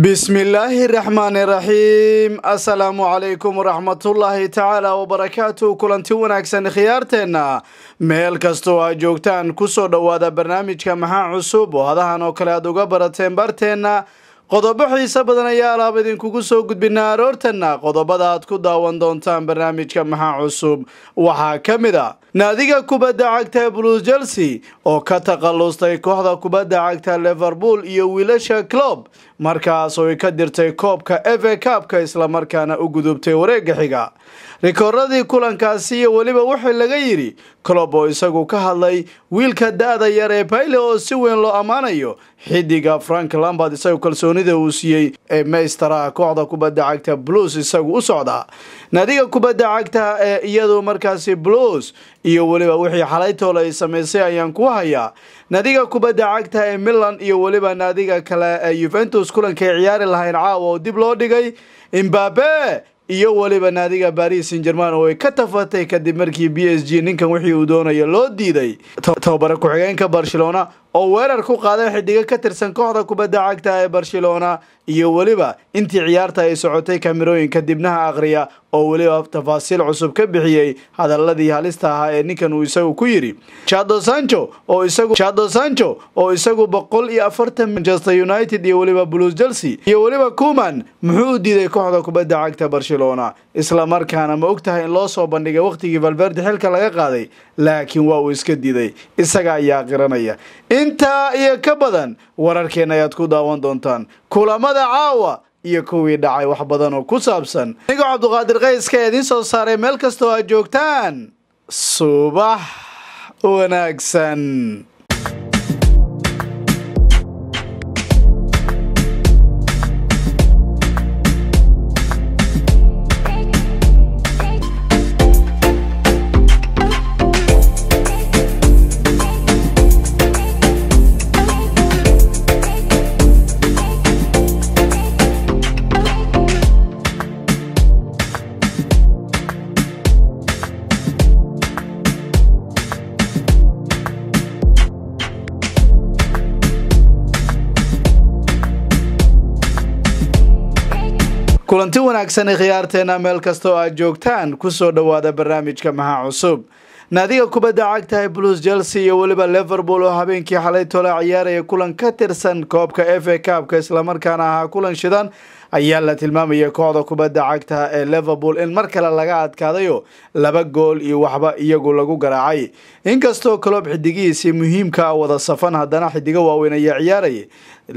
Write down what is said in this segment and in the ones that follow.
bismillaahi raxmaani raxiim assalaamu calaykum waraxmatullaahi tacaala wabarakaatu kulanti wanaagsan khiyaarteenna meel kastoo aa joogtaan ku soo dhowaada barnaamijka maxaa cusub oo hadahan oo kale aad uga barateen barteenna qodobo xiiso badan ayaa alaab idinkugu soo gudbinaa aroortanna qodobada aad ku daawan doontaan barnaamijka maxaa cusub waxaa ka mid a ah, naadiga kubadda cagta ee blues chelsea oo ka takallustay kooxda kubadda cagta liverpool iyo wiilasha clob markaas oo ay ka dirtay koobka eve kaabka islamarkaana u gudubtay wareega xiga rikooradii kulankaasi iyo weliba wuxuu laga yidhi colob oo isagu ka hadlay wiilka da yar ee bayle oo si weyn loo ammaanayo xidiga frank lambard isagu kalsoonida uu siiyey ee meystaraha kooxda kubadda cagta blues isagu u socda nadiga kubadda cagta ee iyadu markaasi blues iyo weliba wixii xalay toole ay samaysay ayaan ku hayaa nadiga kubadda cagta ee milan iyo weliba nadiga kale ee yuventus kulankaay ciyaari lahayn caawa oo dib loo dhigay imbabe iyo waliba naadiga baris san german oo ay ka tafatay kadib markii b s g ninkan wixii uu doonayo loo diiday tobabare ku-xigeenka barcelona oo weerar ku qaaday xidiga ka tirsan kooxda kubadda cagta ee barcelona iyo weliba intii ciyaarta ay socotay kamerooyinka dibnaha akhriya oo weliba tafaasiil cusub ka bixiyey hadaladii halista ahaa ee ninkan uu isagu ku yidhi chado sancho oo isagu boqol iyo afartan manchester united iyo weliba blues chelsea iyo weliba kuman muxuu u diiday kooxda kubadda cagta barcelona isla markaana ma og tahay in loo soo bandhigay wakhtigii valverde xilka laga qaaday laakiin waa uu iska diiday isaga ayaa qiranaya intaa iyo ka badan wararkeenna ayaad ku daawan doontaan kulamada caawa iyo kuwii dhacay wax badan oo ku saabsan anigoo cabduqaadir qayska ee idiin soo saaray meel kastoo aad joogtaan subax wanaagsan kulanti wanaagsan khiyaarteenna meel kasta oo aad joogtaan soo dhowaada barnaamijka maha cusub naadiga kubadda cagta ee blues chelsea iyo weliba liverpool oo habeenkii xalay tola ciyaaraya kulan ka tirsan koobka f a kabka islamarkaana ahaa kulan shidan ayaa la tilmaamayay kooxda kubadda cagta ee liverpool in mar kale laga adkaadayo laba gool iyo waxba iyagu lagu garaacay inkastoo kaloob xidigihiisii muhiimka wada safan haddana xidigo waaweyn ayaa ciyaaraya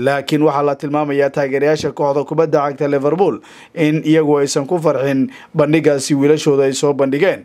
laakiin waxaa la tilmaamayaa taageerayaasha kooxda kubadda cagta liverpool in iyagu aysan ku farxin bandhigaasi wiilashooda ay soo bandhigeen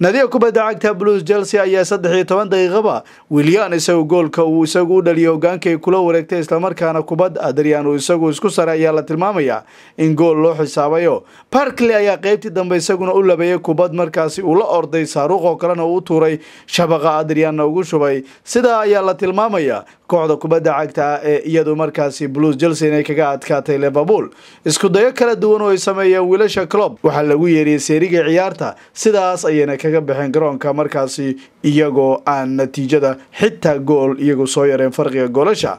nadiga kubadda cagta blues chelsea ayaa saddex iyo toban daqiiqaba wilyan isagu goolka uu isagu u dhaliyay hogaankay kula wareegtay islamarkaana kubad kubadda uu isagu isku sare ayaa la tilmaamayaa in gool loo xisaabayo barkley ayaa qaybtii dambe isaguna u labeeyay kubad markaasi uu la orday saaruuqoo kalena uu u tuuray shabaqa adriyanna ugu shubay sidaa ayaa la tilmaamayaa kooxda kubadda cagta ee iyadu markaasi blues chelsea inay kaga adkaatay liverpool isku dayo kala duwan oo ay sameeyeen wiilasha clob waxaa lagu yeeriyey seeriga ciyaarta sidaas ayayna kaga baxeen garoonka markaasi iyagoo aan natiijada xitaa gool iyagu soo yareen farqiga goolasha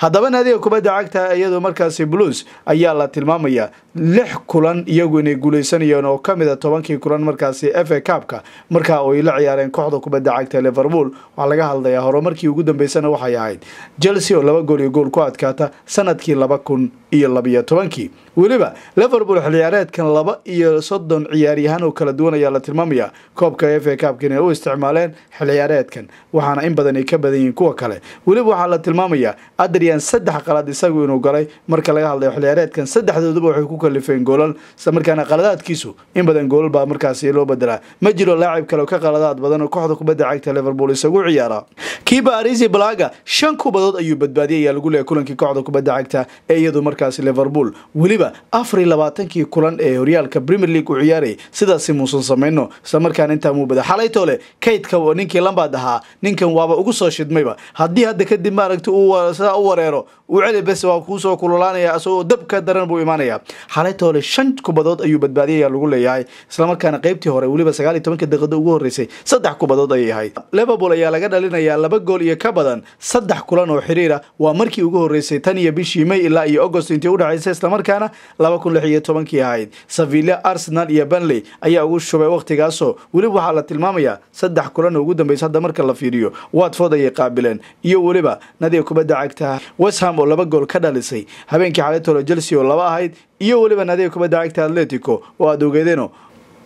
haddaba naadiga kubadda cagta iyadu markaasi blues ayaa la tilmaamayaa lix kulan iyagu inay guuleysanayeen oo kamid a tobankii kulan markaasi f a cabka markaa oo ay la ciyaareen kooxda kubadda cagta liverpool waxaa laga hadlayaa horumarkii ugu dambeysana waxay ahayd chelsea oo laba gool iyo gool ku adkaata sanadkii laba kun iyo labiyo tobankii weliba liverpool xilciyaareedkan laba iyo soddon ciyaaryahaan oo kala duwan ayaa la tilmaamaya koobka f a kaabka inay u isticmaaleen xilciyaareedkan waxaana in badan ay ka badan yihiin kuwa kale weliba waxaa la tilmaamaya adrian saddex qalad isagu inuu galay marka laga hadlayo xilciyaareedkan saddexdooduba waxay ku kalifeen goolal islamarkaana qaladaadkiisu in badan goolal baa markaasi loo bedelaa ma jiro laacib kale oo ka qaladaad badan oo kooxda kubadda cagta liverpool isagu ciyaara kiiba arisi blaga shan kubadood ayuu badbaadiyay ayaa lagu leeyahy kulankii kooxda kubadda cagta ee iyadu markaa kooxkaasi liverpool weliba afar iyo labaatankii kulan ee horyaalka premier league u ciyaaray sidaasi muusan samayno islamarkaan intaa muubada xalaytoole kaydka ninkii lambaad ahaa ninkan waaba ugu soo shidmayba haddii hadda kadib maaragta sidaa u wareero uu celi waa kuusoo kululaanaya asagoo dabka daran buu imaanayaa xalayta shan kubadood ayuu badbaadiyaya lagu leeyahay islamarkaana qaybtii hore weliba sagaaliyo tobanka daqiiqada ugu horreysay saddex kubadood ayay ahayd liverpool ayaa laga dhalinayaa laba gool iyo ka badan saddex kulan oo xiriira waa markii ugu horreysay tan iyo bishii may ilaa iyo agost intii udhexaysa islamarkaana laba kun lix iyo tobankii ahayd sevilla arsenal iyo benley ayaa ugu shubay wakhtigaasoo weliba waxaa la tilmaamayaa saddex kulan oo ugu dambeysa hadda marka la fiiriyo watford ayay qaabileen iyo weliba nadiga kubadda cagta wesham tottenham oo laba gool ka dhalisay habeenkii xalay tolo chelsea oo laba ahayd iyo weliba naadiga kubada cagta atletico oo aada ogeedeeno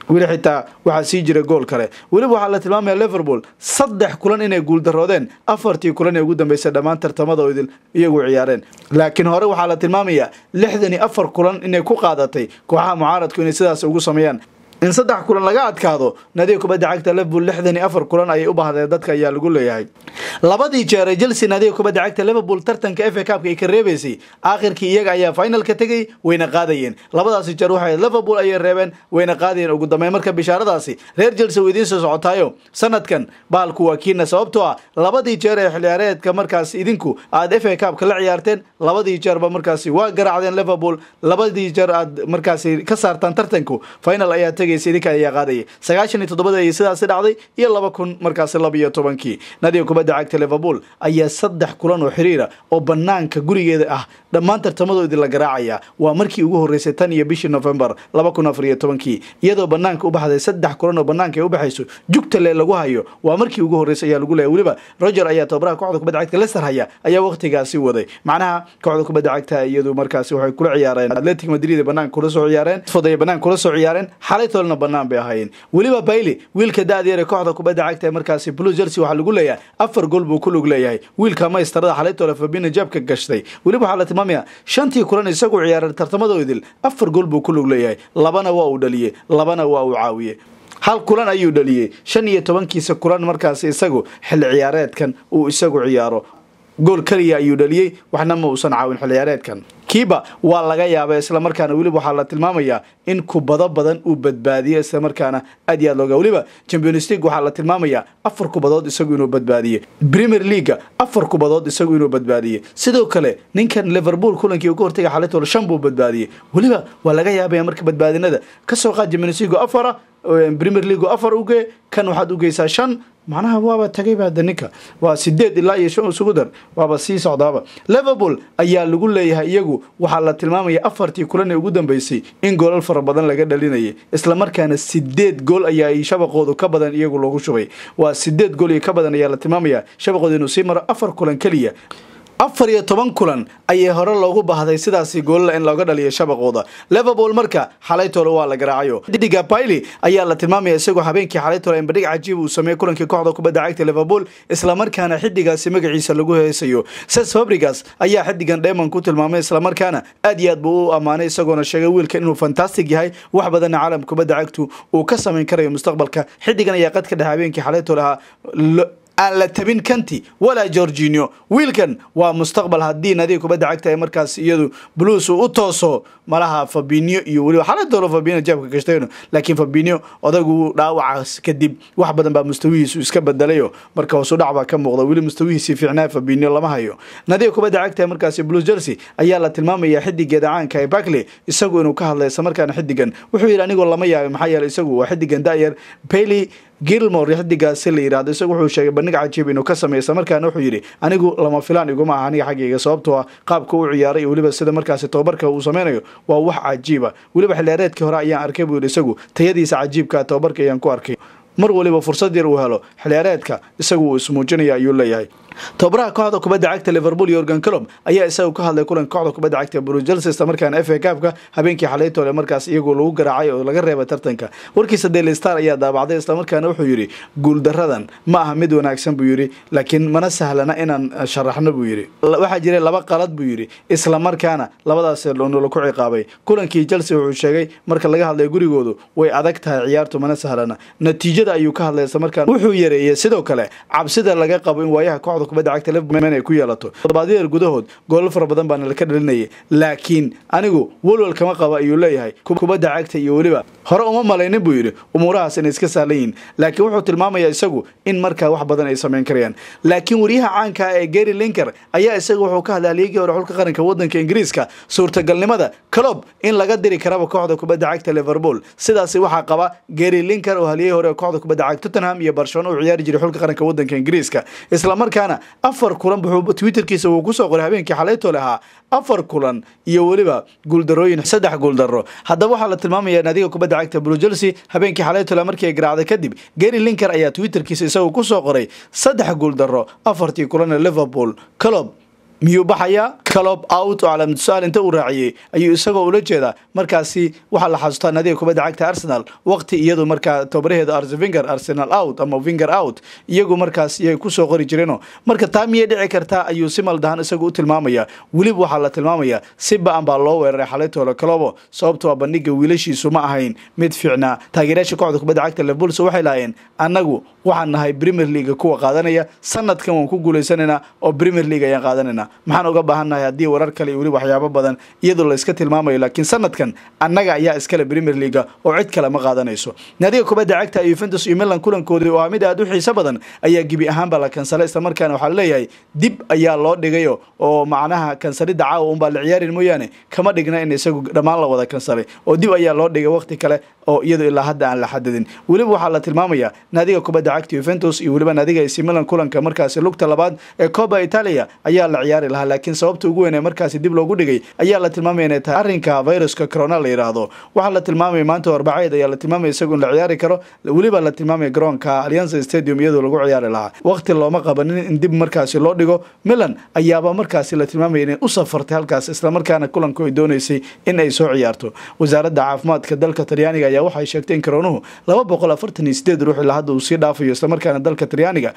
weli xitaa waxaa sii jiray gool kale weliba waxaa la tilmaamaya liverpool saddex kulan inay guuldaroodeen afartii kulan ee ugu dambeysay dhammaan tartamada oo iyagu ciyaareen laakiin hore waxaa la tilmaamayaa lixdan iyo afar kulan inay ku qaadatay kooxaha mucaaradku inay sidaas ugu sameeyaan in saddex kulan laga adkaado nadiga kubadda cagta liverpool lixdan iyo afar kulan ayay u baahdeen dadka ayaa lagu leeyahay labadii jeer ee chelsea naadiga kubadda cagta liverpool tartanka f a ay ka reebaysay aakhirkii iyaga ayaa finalka tegay wayna qaadayeen labadaasi jeer waxay liverpool ayay reebeen wayna qaadayeen ugu dambeyn marka bishaaradaasi reer chelsea uu idiin soo socotaayo sanadkan baalku waa kiina sababtoo ah labadii jeer ee xilciyaareedka markaas idinku aad f a cupka la ciyaarteen labadii jeerba markaas waa garaacdeen liverpool labadii jeer aad markaasi ka saartaan tartanku final ayaa tegaysa idinka ayaa qaadaya sagaashan iyo toddobada dhacday iyo laba kun markaasi laba iyo kubadda lacagta liverpool ayaa saddex kulan oo xiriira ah oo bannaanka gurigeeda ah dhammaan tartamadoo idinla garaacaya waa markii ugu horreysay tan iyo bishii nofembar iyadoo bannaanka u baxday saddex kulan oo bannaanka ay u baxayso jugtalee lagu hayo waa markii ugu horreysay ayaa lagu leehay weliba roger ayaa tababaraha kooxda kubadda cagta leser haya ayaa wakhtigaasi waday macnaha kooxda kubadda cagta iyadu markaasi waxay kula ciyaareen atletic madrid ay kula soo ciyaareen fod ay kula soo ciyaareen xalay bannaan bay ahaayeen weliba bailey wiilka da-dyar ee kooxda kubadda cagta ee markaasi blue jersey waxaa lagu leeyahay afar gool buu ku lug leeyahay wiilka maystarada xalay fabina jabka gashtay weliba waxaa mamia shantii kulan isagu ciyaaray tartamada idil afar gool buu ku lug leeyahay labana waa uu dhaliyey labana waa uu caawiyey hal kulan ayuu dhaliyey shan iyo tobankiisa kulan markaas isagu xilli ciyaareedkan uu isagu ciyaaro gool keliya ayuu dhaliyey waxna ma uusan caawin xilciyaareedkan kiiba waa laga yaaba islamarkaana weliba waxaa la tilmaamayaa in kubado badan uu badbaadiyo islamarkaana aad iyo aad looga weliba champions league waxaa la tilmaamayaa afar kubadood isagu inuu badbaadiyey premier leaga afar kubadood isagu inuu badbaadiyey sidoo kale ninkan liverpool kulankii uga hortagay xalitol shan buu badbaadiyey weliba waa laga yaabaya marka badbaadinada ka soo qaad champions league afara premier leagu afar uge kan waxaad u geysaa shan macnaha waaba tagay baada ninka waa sideed ilaa iyo shan isugu dar waaba sii socdaaba liverpool ayaa lagu leeyahay iyagu waxaa la tilmaamaya afartii kulan ee ugu dambeysay in goolal fara badan laga dhalinayay islamarkaana sideed gool ayaa shabaqoodu ka badan iyagu loogu shubay waa sideed gool iyo ka badan ayaa la tilmaamaya shabaqooda inuu sii maro afar kulan keliya afar iyo toban kulan ayay hore loogu baahday sidaasi goolala in looga dhaliyo shabaqooda liverpool marka xalay waa la garaacayo didiga baili ayaa la tilmaamaya isagoo habeenkii xalay toole cajiib uu sameeyey kulankii kooxda kubadda cagta liverpool islamarkaana xidigaasi magaciisa lagu heesayo ses fabrigas ayaa xidigan dheeman ku tilmaamay islamarkaana aad iyo aad buu u ammaanay isagoona sheegay wiilka inuu fantastic yahay wax badanna caalamka kubadda cagtu uu ka samayn karayo mustaqbalka xidigan ayaa qadka dhexe habeenkii xalay ahaa aan la tabin kanti walaa gorginio wiilkan waa mustaqbal haddii nadi kubadda cagtahay markaas iyadu blues u tooso malaha fabinio iyo weliba xaaladoolo fabinio jaabka gashtayno laakiin fabinio odagu dhaawacaas kadib wax badan baa mustawihiisu iska bedelayo marka hoosu dhac baa ka muuqda weli mustawihiisii fiicnaa fabinio lama hayo nadiga kubadda cagtahay markaasi blues jersey ayaa la tilmaamayaa xidigeeda caanka ee barkley isagu inuu ka hadlay islamarkaana xidigan wuxuu yidhi anigoo lama yaabay maxaa yeele isagu waa xidigan da'yar bailey gilmore xidigaasi la yidhahdo isagu wuxuu sheegay anaga cajibinu ka samaysa markaana wuxuu yidhi anigu lama filaan iguma aha aniga xaggeyga sababtoo ah qaabka u ciyaaray iyo weliba sida markaasi tababarka uu samaynayo waa wax cajiiba ah. weliba xildheereedkii hore ayaan arkay buu yidhi isagu tayadiisa cajiibkaa ah, tababarka ayaan ku arkay mar waliba fursad yar uu helo xildheereedka isagu wuu ismuujinaya ayuu leeyahay tobraha kooxda kubadda cagta liverpool yorgan colom ayaa isaga ka hadlay kulan kooxda kubadda cagta brugelses markaan f a kaabka habeenkii xaleyto ee markaas iyagoo lagu garaacay oo laga reebay tartanka warkiisa daily star ayaa daabacday islamarkaana wuxuu yidhi guuldaradan ma aha mid wanaagsan buu yidhi laakiin mana sahlana inaan sharaxno buu yidhi waxaa jiray laba qalad buu yidhi isla markaana labadaas nala ku ciqaabay kulankii chelsea wuxuu sheegay marka laga hadlay gurigoodu way adag tahay ciyaartu mana sahlana natiijada ayuu ka hadlay islamarkaan wuxuu yareeyey sidoo kale cabsida laga qabo in waayaha kooxda kooxda kubadda cagta liverpool ay ku yeelato toddobaadyadeer gudahood goolal fara badan baana laka dhalinayay laakiin anigu walwal kama qaba ayuu leeyahay kubadda cagta iyo weliba hore uma malaynin buu yidhi umuurahaas inay iska sahlan laakiin wuxuu tilmaamayaa isagu in markaa wax badan ay samayn karayaan laakiin wariyaha caanka ah ee gary linker ayaa isaga wuxuu ka hadlay aliigii hore xulka qaranka waddanka ingiriiska suurtagalnimada colob in laga diri karaba kooxda kubadda cagta liverpool sidaasi waxa qaba gary linker oo haliyey hore kooxda kubadda cagta tottenham iyo barcelona uu ciyaari jiray xulka qaranka waddanka ingiriiska islamarkaana haddana afar kulan twitterkiisa wuu kusoo qoray habeenkii xalaytole ahaa afar kulan iyo weliba guuldarooyin saddex guuldaro haddaba waxaa la tilmaamaya naadiga kubadda cagta blue chelsea habeenkii xalaytole markii ay garaacday kadib gary linker ayaa twitterkiisa isaguo kusoo qoray saddex guuldaro afartii kulan ee liverpool colob miyuu baxayaa calob out oo calaamatu su-aal inta uu raaciyey ayuu isagoo ula jeedaa markaasi waxaa la xasuustaa naadiga kubadda cagta arsenal waqti iyadu markaa tababaraheeda arsevinger arsenal out ama vinger out iyagu markaas iyay kusoo qori jireeno marka taa miyay dhici kartaa ayuu si maldahan isagu u tilmaamaya weliba waxaa la tilmaamayaa si ba-an baa loo weeraray xalaytoole calobo sababtoo ah bandhiga wiilashiisu ma ahayn mid fiicnaa taageerayaasha kooxda kubadda cagta liverboolse waxay lahaayeen annagu waxaan nahay premier leaga kuwa qaadanaya sanadkan waan ku guulaysanaynaa oo premier league ayaan qaadanayna maxaan uga baahannahay haddii warar kale iyo weli waxyaabo badan iyadoo layska tilmaamayo laakiin sanadkan annaga ayaa iskale premier leaga oo cid kale ma qaadanayso naadiga kubadda cagta yuventus iyo milan kulankoodii oo ah mid aad u xiiso badan ayaa gebi ahaanba la kansalay islamarkaana waxaa laleeyahay dib ayaa loo dhigayo oo macnaha kansalidda caawa unbaa la ciyaarin mooyaane kama dhigna in isagu dhammaan la wada kansalay oo dib ayaa loo dhigay waqti kale oo iyadoo ilaa hadda aan la xadadin weliba waxaa la tilmaamayaa naadiga kubadda cagta yuventus iyo weliba naadiga ac milan kulanka markaasi lugta labaad ee coba italia ayaa la ciyaar ciyaari lahaa laakiin sababta ugu weyn ee markaasi dib loogu dhigay ayaa la tilmaamaya inay tahay arrinka viruska corona la yidhaahdo waxaa la tilmaamaya maanta horbaceed ayaa la tilmaamaya isagu la ciyaari karo weliba la tilmaamaya garoonka alianza stadium iyadoo lagu ciyaari lahaa waqti looma qabanin in dib markaasi loo dhigo milan ayaaba markaasi la tilmaamaya inay u safartay halkaas islamarkaana kulanku ay doonaysay in soo ciyaarto wasaaradda caafimaadka dalka talyaaniga ayaa waxay sheegtay in karoonuhu laba boqol afartan iyo sideed ruux ilaa hadda uu sii dhaafayo islamarkaana dalka talyaaniga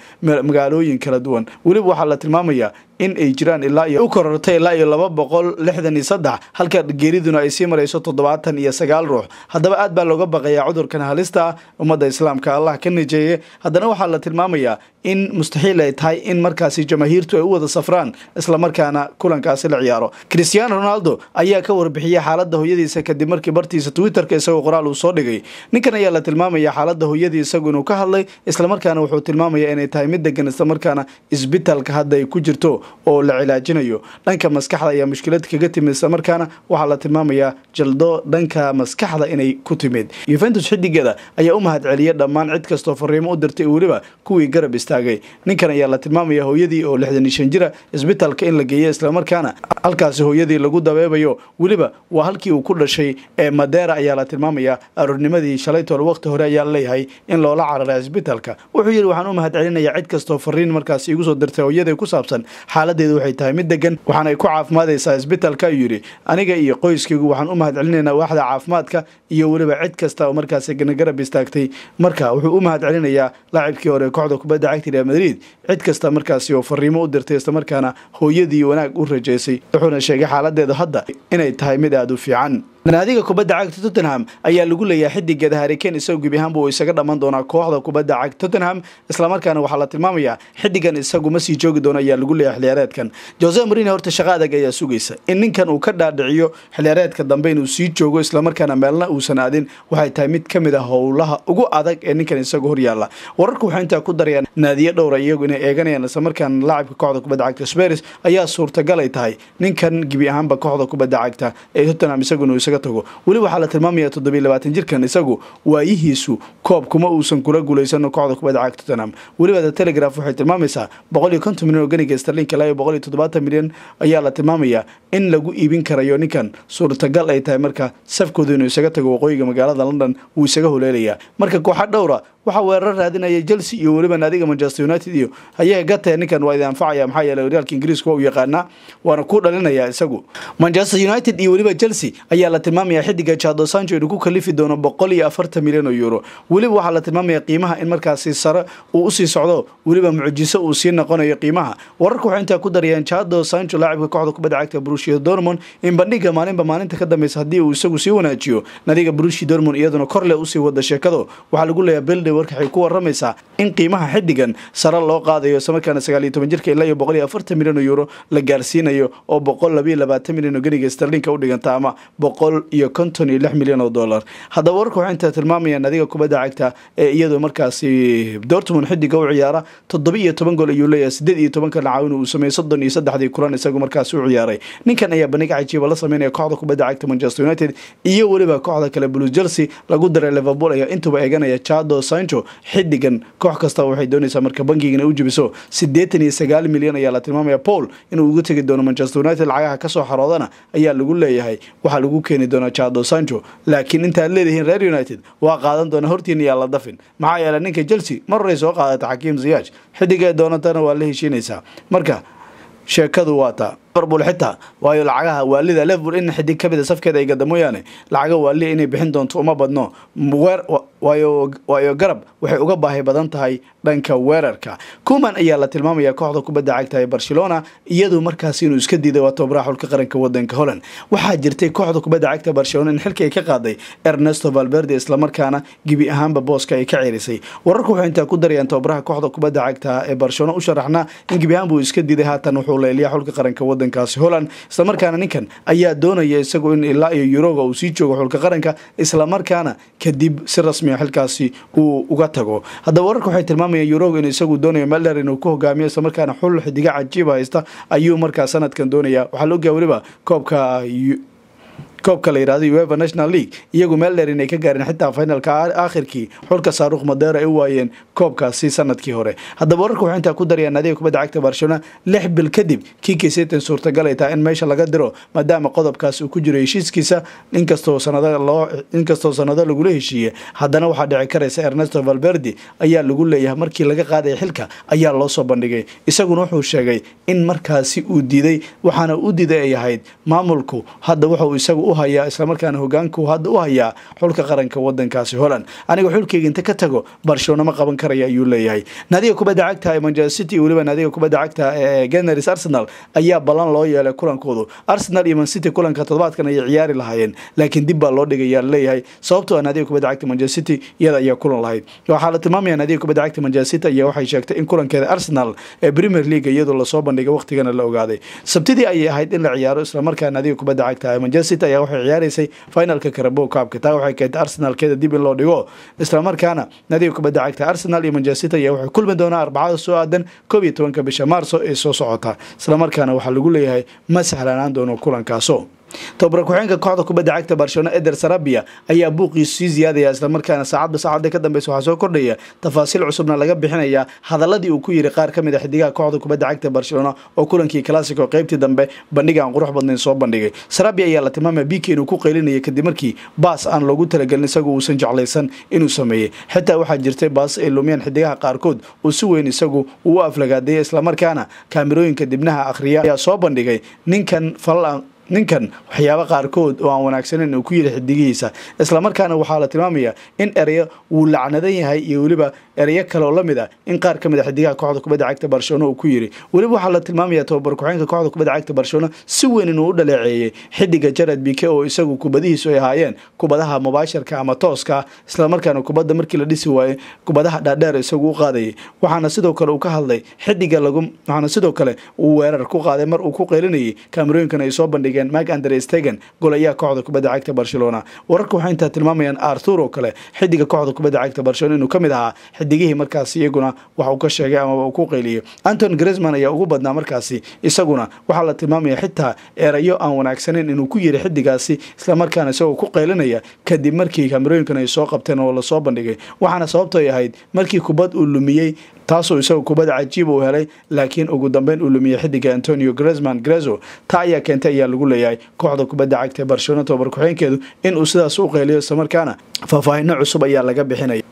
magaalooyin kala duwan weliba waxaa la tilmaamayaa in ay jiraan ilaa iyo u korortay ilaa iyo laba boqol lixdan iyo saddex halka geeriduna ay sii marayso toddobaatan iyo sagaal ruux haddaba aad baa looga baqayaa cudurkan halista ummadda islaamka allah ka nijeeye haddana waxaa la tilmaamayaa in mustaxiil ay tahay in markaasi jamaahiirtu ay u wada safraan islamarkaana kulankaasi la ciyaaro christiano ronaldo ayaa ka warbixiyey xaaladda hooyadiisa kadib markii bartiisa twitterka isagoo qoraal uu soo dhigay ninkan ayaa la tilmaamayaa xaaladda hooyadii isagu inuu ka hadlay islamarkaana wuxuu tilmaamaya inay tahay mid degan islamarkaana isbitaalka hadda ay ku jirto oo la cilaajinayo dhanka maskaxda ayaa mushkilad kaga timidsa markaana waxaa la tilmaamayaa jaldo dhanka maskaxda inay ku timid yuventus xidigeeda ayaa u mahad celiya dhammaan cid kastoo fariimo u dirtay weliba kuwii garab istaagay ninkan ayaa la tilmaamaya hooyadii oo lixdan iyo jira isbitaalka in la geeya islamarkaana halkaasi hooyadii lagu dabeebayo weliba waa halkii uu ku dhashay ee madeera ayaa la tilmaamaya aroornimadii shalay toole waqti hore ayaa laleeyahay in loola cararay isbitaalka wuxuu yidhi waxaan u mahad celinayaa cid kastoo fariin markaas igu soo dirtay hooyadii ku saabsan xaaladeedu waxay tahay mid degan waxaanay ku caafimaadaysaa isbitalka ayuu yidhi aniga iyo qoyskaygu waxaan u mahad celinaynaa waaxda caafimaadka iyo weliba cid kasta oo markaasi ganagarab istaagtay marka wuxuu u mahad celinayaa laacibkii hore kooxda kubadda cagta real madrid cid kasta markaasi oo fariimo u dirtay islamarkaana hooyadii wanaag u rajaysay wuxuuna sheegay xaaladeedu hadda inay tahay mid aada u fiican naadiga kubadda cagta tottenham ayaa lagu leeyahay xidigeeda harikeen isagu gebi ahaanba uu isaga dhammaan doonaa kooxda kubadda cagta tottenham islamarkaana waxaa la tilmaamayaa xidigan isagu ma sii joogi doono ayaa lagu leeyahay xiliyaareedkan jose marine horta shaqo adag ayaa sugaysa in ninkan uu ka dhaadhiciyo xiliyaareedka dambe inuu sii joogo islamarkaana meelna uusan aadin waxay tahay mid ka mid ah howlaha ugu adag ee ninkan isagu horyaalla wararku waxaa intaa ku darayaan naadiyo dhowra ah iyagu inay eeganayaan islamarkaana laacibka kooxda kubadda cagta sberis ayaa suurtagalay tahay ninkan gebi ahaanba kooxda kubadda cagta ee tottenham isaguna isaga tago weli waxaa la tilmaamayaa tilmaamaya labaatan jirkan isagu waayihiisu koob kuma uusan kula guuleysano kooxda kubadda cagta tottenham weliba the telegraph waxay tilmaamaysaa boqol iyo konton milyan oo ganiga starlinka ilaa iyo boqol iyo toddobaatan milyan ayaa la tilmaamayaa in lagu iibin karayo ninkan suurtagal ay tahay marka safkoodu inuu isaga tago waqooyiga magaalada london wuu isaga holeelayaa marka kooxa dhowra waxa weerar raadinaya chelsea iyo weliba naadiga manchester united iyo hayaha gate ninkan waa idi anfacaya maxaa yeele horyaalka ingiriiska waa u yaqaanaa waana ku dhalinayaa isagu manchester united iyo weliba chelsea ayaa la tilmaamaya xidiga jado sancho inuu ku kalifi doono boqol iyo afartan milyan oo euro weliba waxaa la tilmaamaya qiimaha in markaasi sare uu usii socdo weliba mucjiso uu sii noqonayo qiimaha wararka waxay intaa ku darayaan jado sancho laacibka kooxda kubadda cagta brushia dormond in bandhiga maalinba maalinta ka dambeysa haddii uu isagu sii wanaajiyo naadiga brushi dormond iyaduna korle usii wada sheekado waxaa lagu leeyaa bilde sida warka waxay ku waramaysaa in qiimaha xiddigan sare loo qaadayo islamarkaana sagaaliyo toban jirka ilaa iyo boqol iyo afartan milyan oo yuuro la gaarsiinayo oo boqol labayo labaatan milyan oo geniga starlinka u dhiganta ama boqol iyo konton iyo lix milyan oo dollar haddaba warka waxaa intaa tilmaamayaan adiga kubadda cagta ee iyadu markaasi dortmund xiddiga u ciyaara toddoba iyo toban gool ayuu leeyahay sideed iyo toban kana uu sameeyey soddon iyo saddexdii kulan isagu markaasi u ciyaaray ninkan ayaa bandhiga cajiiba la sameynaya kooxda kubadda cagta manchester united iyo weliba kooxda kale blue chelsea lagu daray liverpool ayaa intuba eeganaya chado sancho xiddigan koox kasta waxay doonaysaa marka bankigan u jibiso siddeetan iyo sagaal milyan ayaa la tilmaamaya paul inuu ugu tegi doono manchester united lacagaha kasoo xaroodana ayaa lagu leeyahay waxaa lagu keeni doonaa jado sancho laakiin intaad leedihiin reer united waa qaadan doona hortiin ayaa la dafin maxaa yeeley ninka chelsea mar horay soo qaadata xakiim ziyaaj xiddig doonatana waa la heshiinaysaa marka sheekadu waa taa liverpool xitaa waayo lacagaha waalida liverpool in xiddig ka mida ah safkeeda ay gada lacaga waali inay bixin doonto uma badno waayo garab waxay uga baahi badan tahay dhanka weerarka kuman ayaa la tilmaamaya kooxda kubadda cagta ee barcelona iyadu markaas inuu iska diiday waa tobaraha xulka qaranka wadanka holland waxaa jirtay kooxda kubadda cagta barcelona in xilka ay ka qaaday ernesto valverde islamarkaana gebi ahaanba booska ay ka ceerisay wararku wuxuu intaa ku darayaan tobaraha kooxda kubadda cagta ee barcelona u sharaxna in gebi ahaanba uu iska diiday haatan wuxuu leeliyaa xulka qaranka wadanka wadankaasi holland markaana ninkan ayaa doonaya isagu in ilaa iyo yuroba uu sii joogo xulka qaranka islamarkaana kadib si rasmi rasmiya ah xilkaasi uu uga tago haddaba wararka waxay tilmaamayaan yuroba in isagu doonayo melder inuu ku hogaamiyo islamarkaana xul xidiga cajiiba haysta ayuu markaa sanadkan doonayaa waxaa loo gaa weliba koobka koobka la yihahdo uefa national league iyagu meel dheer inay ka gaareen xitaa fainalka aakhirkii xulka saaruuq madeera ay u waayeen koobkaasi sanadkii hore haddaba wararka waxay intaa ku daryaa naadiga kubadda cagta barcelona lix bil kadib kiikii sitan suurtagal tahay in meesha laga diro maadaama qodobkaas uu ku jiro heshiiskiisa inkastoo saninkastoo sanado lagula heshiiye haddana waxaa dhici karaysa ernesto valverdi ayaa lagu leeyahay markii laga qaaday xilka ayaa loo soo bandhigay isaguna wuxuu sheegay in markaasi uu diiday waxaana u diiday ay ahayd maamulku hadda wuxauu isagu u hayaa islamarkaana hogaanku hadda u hayaa xulka qaranka wadankaasi holand aniga xulkeyga inta ka tago barcelona ma qaban karaya ayuu leeyahay naadiga kubadda cagta ee manchester city weliba naadiga kubadda cagta ee geners arsenal ayaa ballan loo yeelay kulankoodu arsenal iyo mancity kulanka todobaadkan ayay ciyaari lahaayeen laakiin dib baa loo dhigaya leeyahay sababtoo ah naadiga kubadda cagta manchester city iyada ayaa kulan lahayd waxaa la tilmaamaya naadiga kubadda cagta manchester city ayaa waxay sheegtay in kulankeeda arsenal ee premier league iyadoo lasoo bandhigay waqtigana la ogaaday sabtidii ayay ahayd in la ciyaaro islamarkaa naadiga kubadda cagta ee manchester city ayaa waxay ciyaareysay finalka karabo kaabka taa waxay keentay arsenalkeeda dib in loo dhigo isla markaana nadiib kubadda cagta arsenal iyo manchester ayaa waxay kulmi doonaa arbacada soo aadan koob iyo tobanka bisha maarso ee soo socota isla markaana waxaa lagu leeyahay ma sahlanaan doono kulankaaso tobabara ku-xeenka kooxda kubadda cagta barcelona eder sarabia ayaa buuqii sii ziyaadaya islamarkaana saacadba saacadda ka dambeysa waxaa soo kordhaya tafaasiil cusubna laga bixinaya hadaladii uu ku yiri qaar ka mid a ah xidigaha kooxda kubadda cagta barcelona oo kulankii classico qaybtii dambe bandhigaan qurux badnayn soo bandhigay sarabia ayaa la tilmaamaya biiki inuu ku qaylinaya kadib markii baas aan loogu talagelin isagu uusan jeclaysan inuu sameeyey xitaa waxaa jirtay baas ay lumiyaan xidigaha qaarkood uu si weyn isagu uu u islamarkaana kaamirooyinka dibnaha akhriya ayaa soo bandhigay ninkan falal ninkan waxyaabo qaarkood oo aan wanaagsaneyn uu ku yidhi xidigihiisa islamarkaana waxaa la tilmaamayaa in ereyo wuu lacnadan yahay iyo weliba ereyo kaleoo la mid a ah in qaar ka mid a ah xidigaha kooxda kubadda cagta barcelona uu ku yidhi weliba waxaa la tilmaamayaa tobabar ku-xeenka kooxda kubadda cagta barcelona si weyn inuu u dhaleeceeyey xidiga jared bike oo isagu kubadihiisu ay ahaayeen kubadaha mubaasharka ama tooska islamarkaana kubadda markii la dhisi waayey kubadaha dhaadheer isagu u qaadayay waxaana sidoo kale uu ka hadlay xidiga lagu waxaana sidoo kale uu weerar ku qaaday mar uu ku qaylinayay kaamarooyinkana ay soo bandhigeen weeraryahan mike anderstegen golayaha kooxda kubadda cagta barcelona wararka waxay intaa tilmaamayaan arthur oo kale xidiga kooxda kubadda cagta barcelona inuu ka mid ahaa xidigihii markaasi iyaguna wax uu ka sheegay amaba uu ku qeyliyey anton gresman ayaa ugu badnaa markaasi isaguna waxaa la tilmaamaya xitaa erayo aan wanaagsanayn inuu ku yiri xidigaasi islamarkaana isagoo ku qaylinaya kadib markii kamerooyinkan ay soo qabteen oo lasoo bandhigay waxaana sababto ay ahayd markii kubad uu lumiyey taasoo isagu kubada cajiib uu helay laakiin ugu dambeyn uu lumiyey xidiga antonio gresman grezo taa ayaa keentay ayaa lagu leeyahay kooxda kubadda cagta ee barcelona tobar ku-xeenkeedu inuu sidaas u qeeliyo islamarkaana faahfaahinno cusub ayaa laga bixinaya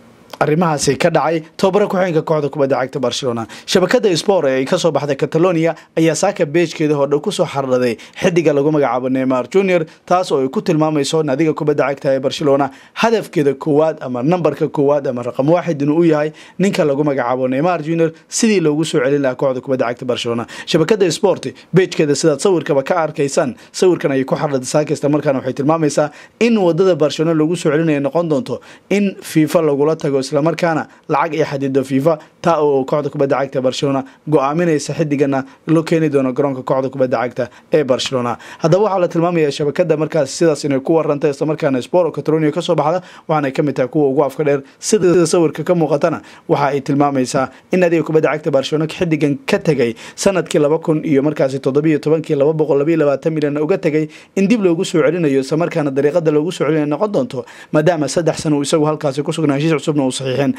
arrimahaasi ka dhacay tobabara ku-xeenka kooxda kubadda cagta barcelona shabakada spor ee ay kasoo baxday catalonia ayaa saaka beejkeeda hordhow kusoo xardhaday xidiga lagu magacaabo neymar junior taas oo ay ku tilmaamayso naadiga kubadda cagta ee barcelona hadafkeeda koowaad ama nambarka koowaad ama raqam waaxid inuu u yahay ninka lagu magacaabo neymar junior sidii loogu soo celin lahaa kooxda kubadda cagta barcelona shabakada sport beejkeeda sidaad sawirkaba ka arkaysaan sawirkan ayay ku xardhaday saakista markaan waxay tilmaamaysaa in wadada barcelona loogu soo celinayo noqon doonto in fiifa lagula tago islamarkaana lacag iyo xadido fifa taa oo kooxda kubadda cagta barcelona go-aaminaysa xidigana loo keeni doono garoonka kooxda kubadda cagta ee barcelona haddaba waxaa la tilmaamayaa shabakada markaas sidaas inay ku waranta islamarkaana sporo catalonia kasoo baxda waxaana kamid tahay kuwa ugu afka dheer sida sawirka ka muuqatana waxa ay tilmaamaysaa in naadiga kubadda cagta barcelona xidigan ka tegay sanadkii laba kun iyo markaasi toddobiiyo tobankii laba boqol labaiyo labaatan milyan uga tegay in dib loogu soo celinayo islamarkaana dariiqada loogu soo celinayo noqon doonto maadaama saddex sana isagu halkaasi ku sugnaa heshiis cusubna uusan ren.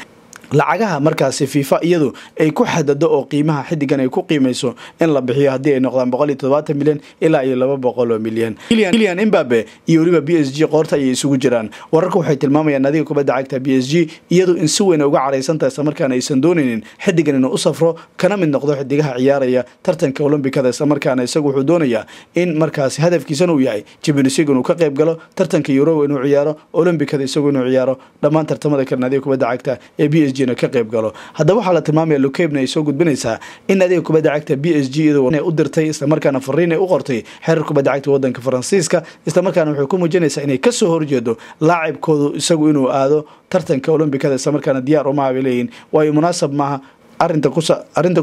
lacagaha markaasi fifa iyadu ay ku xadado oo qiimaha xidigan ay ku qiimayso in la bixiyo haddii ay noqdaan milyan ilaa iyo lababoqoloo milyan ilian imbabe iyo weliba b s g qoorta ayay isugu jiraan wararku waxay tilmaamayaan adiga kubadda cagta b s g iyadu in si weyna uga cadhaysantaha islamarkaana aysan doonaynin xidigan inuu u safro kana mid noqdo xidigaha ciyaaraya tartanka olombikada islamarkaana isagu wuxuu doonayaa in markaasi hadafkiisan uu yahay jibinusig inuu ka qayb galo tartanka yuroba inuu ciyaaro olombikada isagu inuu ciyaaro dhammaan tartamada kale nadiga kubadda cagta ee b s g inuu ka qayb galo haddaba waxaa la tilmaamaya lukebna ay soo gudbinaysaa in adeega kubadda cagta b s g u dirtay islamarkaana fariin ay u qortay xerar kubadda cagta wadanka faransiiska islamarkaana waxay ku muujinaysaa inay kasoo horjeedo laacibkoodu isagu inuu aado tartanka olombikada islamarkaana diyaar umaha bay leeyihin waayo munaasab maaha arinta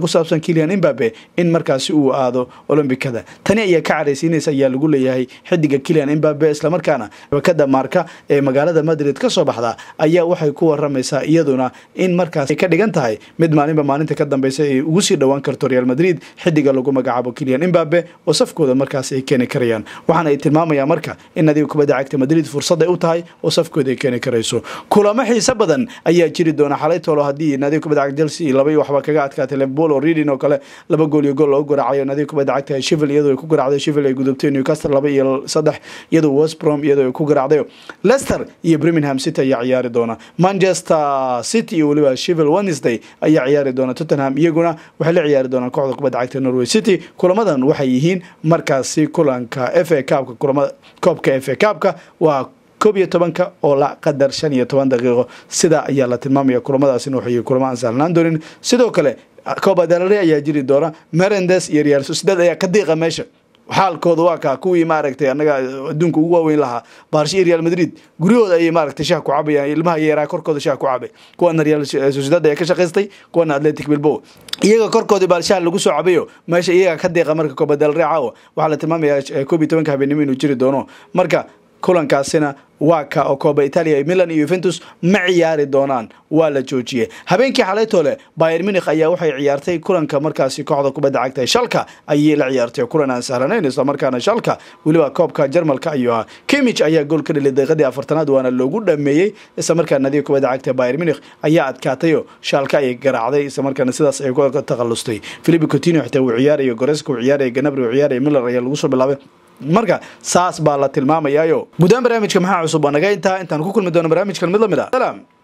ku saabsan kilian imbabe in markaasi uu aado olombikada tani ayaa ka caraysiinaysa ayaa lagu leeyahay xidiga kilian imbabe islamarkaana shabakada maarka ee magaalada madrid ka soo baxda ayaa waxay ku waramaysaa iyaduna in markaas ka dhigan tahay mid maalinba maalinta ka dambeysa ay ugu sii dhowaan karto real madrid xidiga lagu magacaabo kilian imbabe oo safkooda markaas ay keeni karayaan waxaana ay tilmaamayaa marka in adiga kubadda cagta madrid fursaday u tahay oo safkooda ay keeni karayso kulamo xiise badan ayaa jiri doona xalaytoolo haddii nadiga kubadda cagta chelsea waxba kaga adkaatay liverpool oo reading oo kale laba gool iyo gool loogu garaacay nadiga kubadda cagta sheffield iyadoo ay ku garacday sheffield ay gudubtay newcastle laba iyo saddex iyadoo westbrom iyadoo ay ku garacday leicester iyo birmingham city ayaa ciyaari doona manchester city iyo weliba sheffield wednesday ayaa ciyaari doona tottenham iyaguna waxay la ciyaari doonaan kooxda kubadda cagta norway city kulamadan waxay yihiin markaasi kulanka f a kaabka kulamada koobka f a kaabka waa koob iyo tobanka oo la qadar shan iyo toban daqiiqo sidaa ayaa la tilmaamaya kulamadaas inuu xiyay kulamo aan sahlnaan doonin sidoo kale kooba dalare ayaa jiri doona merendes iyo real sociedad ayaa ka diiqa meesha xaalkooda waa kaa kuwii maaragtay annaga adduunka ugu waaweyn lahaa baarsha iyo real madrid guryahooda ayay maaragtay shah ku cabayaan ilmaha yaraa korkooda shah ku cabay kuwana real sociedad ayaa ka shaqaystay kuwana atletic bilbow iyaga korkooda baarshaha lagu soo cabayo meesha iyaga ka deeqa marka kooba caawa waxaa la tilmaamayaa eh, koob iyo tobanka habeenimo inuu jiri doono marka kulankaasina waa oo kooba italia milan iyo yuventus ma ciyaari doonaan waa la joojiyey habeenkii xaleytoole leh bayer munikh ayaa waxay ciyaartay kulanka markaasi kooxda kubadda cagta shalka ayay la ciyaartay kulan aan sahlanayn islamarkaana shalka weliba koobka jarmalka ayuu ahaa kimich ayaa gool ka dhelay daqiiqadii afartanaad waana loogu dhameeyey islamarkaa nadiga kubadda cagta bayer munikh ayaa adkaatayoo shaalka ayay garaacday islamarkaana sidaas ay ka takhallustay philipi coutinho xitaa wuu ciyaaraya goreska uu ciyaaraya ganabri uu ciyaaraya miller ayaa lagu soo bilaabay marka saas baa la tilmaamayaayo guddaan barnaamijka maxaa cusub oo naga intaa intaan ku kulmi doono barnaamijkan mid la mid a ah.